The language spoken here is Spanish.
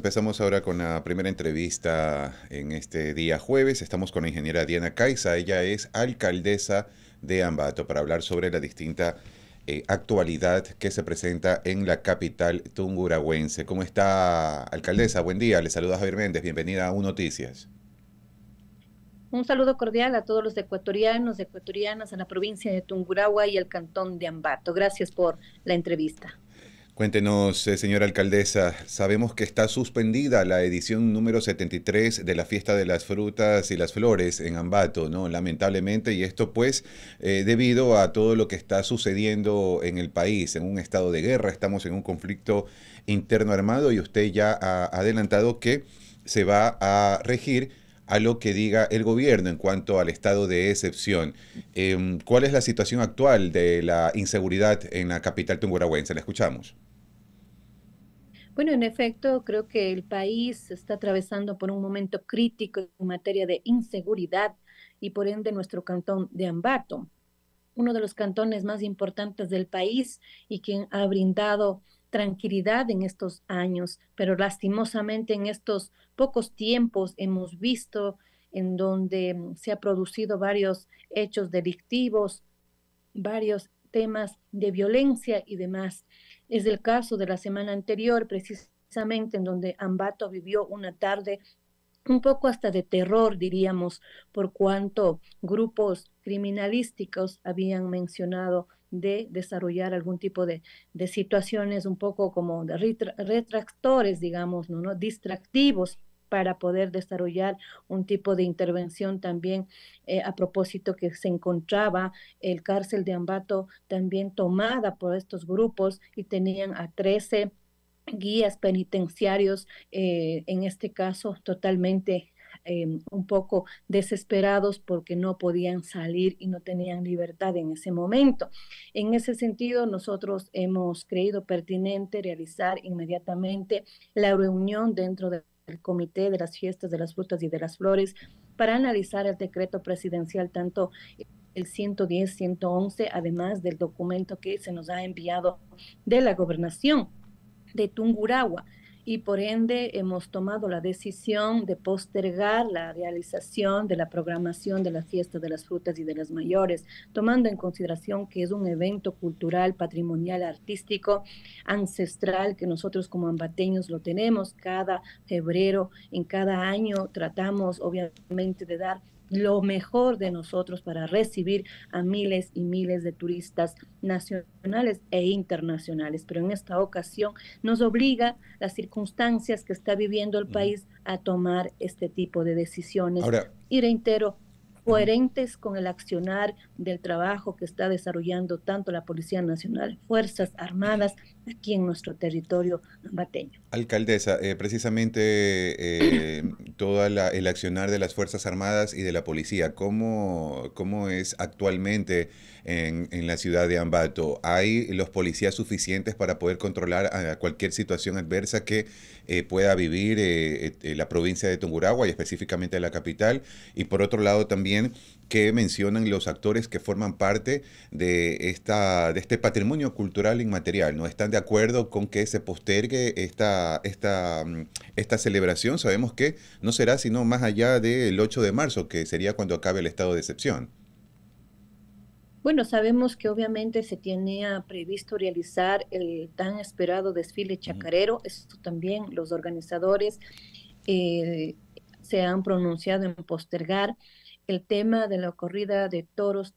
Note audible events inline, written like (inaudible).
Empezamos ahora con la primera entrevista en este día jueves. Estamos con la ingeniera Diana Caiza. Ella es alcaldesa de Ambato para hablar sobre la distinta eh, actualidad que se presenta en la capital tungurahuense. ¿Cómo está, alcaldesa? Buen día. Le saluda Javier Méndez. Bienvenida a un Noticias. Un saludo cordial a todos los ecuatorianos, ecuatorianas en la provincia de Tungurahua y el cantón de Ambato. Gracias por la entrevista. Cuéntenos, eh, señora alcaldesa, sabemos que está suspendida la edición número 73 de la Fiesta de las Frutas y las Flores en Ambato, ¿no? Lamentablemente, y esto pues eh, debido a todo lo que está sucediendo en el país, en un estado de guerra, estamos en un conflicto interno armado y usted ya ha adelantado que se va a regir a lo que diga el gobierno en cuanto al estado de excepción. Em, ¿Cuál es la situación actual de la inseguridad en la capital tungurahuense? La escuchamos. Bueno, en efecto, creo que el país está atravesando por un momento crítico en materia de inseguridad y por ende nuestro cantón de Ambato, uno de los cantones más importantes del país y quien ha brindado tranquilidad en estos años, pero lastimosamente en estos pocos tiempos hemos visto en donde se ha producido varios hechos delictivos, varios temas de violencia y demás. Es el caso de la semana anterior, precisamente en donde Ambato vivió una tarde un poco hasta de terror, diríamos, por cuanto grupos criminalísticos habían mencionado de desarrollar algún tipo de, de situaciones un poco como de retractores, digamos, ¿no? ¿no? distractivos para poder desarrollar un tipo de intervención también eh, a propósito que se encontraba el cárcel de Ambato también tomada por estos grupos y tenían a 13 guías penitenciarios, eh, en este caso totalmente em, un poco desesperados porque no podían salir y no tenían libertad en ese momento. En ese sentido, nosotros hemos creído pertinente realizar inmediatamente la reunión dentro de Comité de las Fiestas de las Frutas y de las Flores para analizar el decreto presidencial tanto el 110-111, además del documento que se nos ha enviado de la gobernación de Tungurahua, y por ende hemos tomado la decisión de postergar la realización de la programación de la fiesta de las frutas y de las mayores, tomando en consideración que es un evento cultural, patrimonial, artístico, ancestral, que nosotros como ambateños lo tenemos cada febrero, en cada año tratamos obviamente de dar lo mejor de nosotros para recibir a miles y miles de turistas nacionales e internacionales. Pero en esta ocasión nos obliga las circunstancias que está viviendo el país a tomar este tipo de decisiones. y coherentes con el accionar del trabajo que está desarrollando tanto la Policía Nacional, Fuerzas Armadas, aquí en nuestro territorio bateño. Alcaldesa, eh, precisamente eh, (clears throat) todo el accionar de las Fuerzas Armadas y de la Policía, ¿cómo, cómo es actualmente? en, la ciudad de Ambato. ¿Hay los policías suficientes para poder controlar a cualquier situación adversa que eh, pueda vivir eh, eh, la provincia de Tungurahua y específicamente la capital? Y por otro lado también, ¿qué mencionan los actores que forman parte de, esta, de este patrimonio cultural inmaterial? ¿No están de acuerdo con que se postergue esta, esta, mm, esta celebración? Sabemos que no será sino más allá del 8 de marzo, que sería cuando acabe el estado de excepción. Bueno, sabemos que obviamente se tenía previsto realizar el tan esperado desfile chacarero. Esto también los organizadores eh, se han pronunciado en postergar el tema de la corrida de toros.